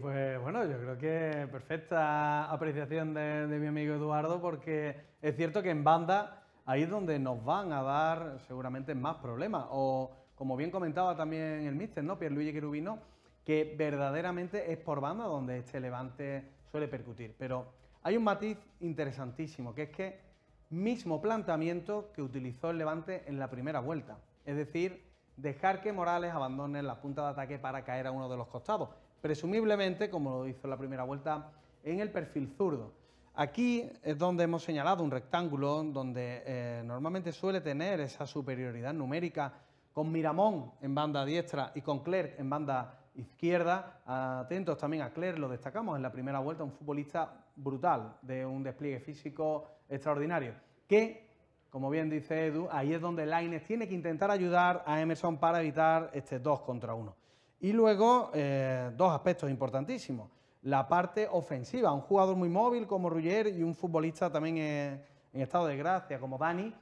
pues bueno, yo creo que perfecta apreciación de, mi amigo Eduardo, porque es cierto que en banda ahí es donde nos van a dar seguramente más problemas. O como bien comentaba también el Mister, ¿no? Pierluigi Querubino, que verdaderamente es por banda donde este levante suele percutir. Pero hay un matiz interesantísimo, que es que mismo planteamiento que utilizó el levante en la primera vuelta. Es decir, dejar que Morales abandone la punta de ataque para caer a uno de los costados, presumiblemente como lo hizo en la primera vuelta en el perfil zurdo. Aquí es donde hemos señalado un rectángulo donde eh, normalmente suele tener esa superioridad numérica con Miramón en banda diestra y con Clerc en banda izquierda. Atentos también a Clerc, lo destacamos en la primera vuelta, un futbolista brutal, de un despliegue físico extraordinario, que como bien dice Edu, ahí es donde Laines tiene que intentar ayudar a Emerson para evitar este 2 contra 1. Y luego, eh, dos aspectos importantísimos. La parte ofensiva, un jugador muy móvil como Ruggier y un futbolista también en, eh, en estado de gracia como Dani,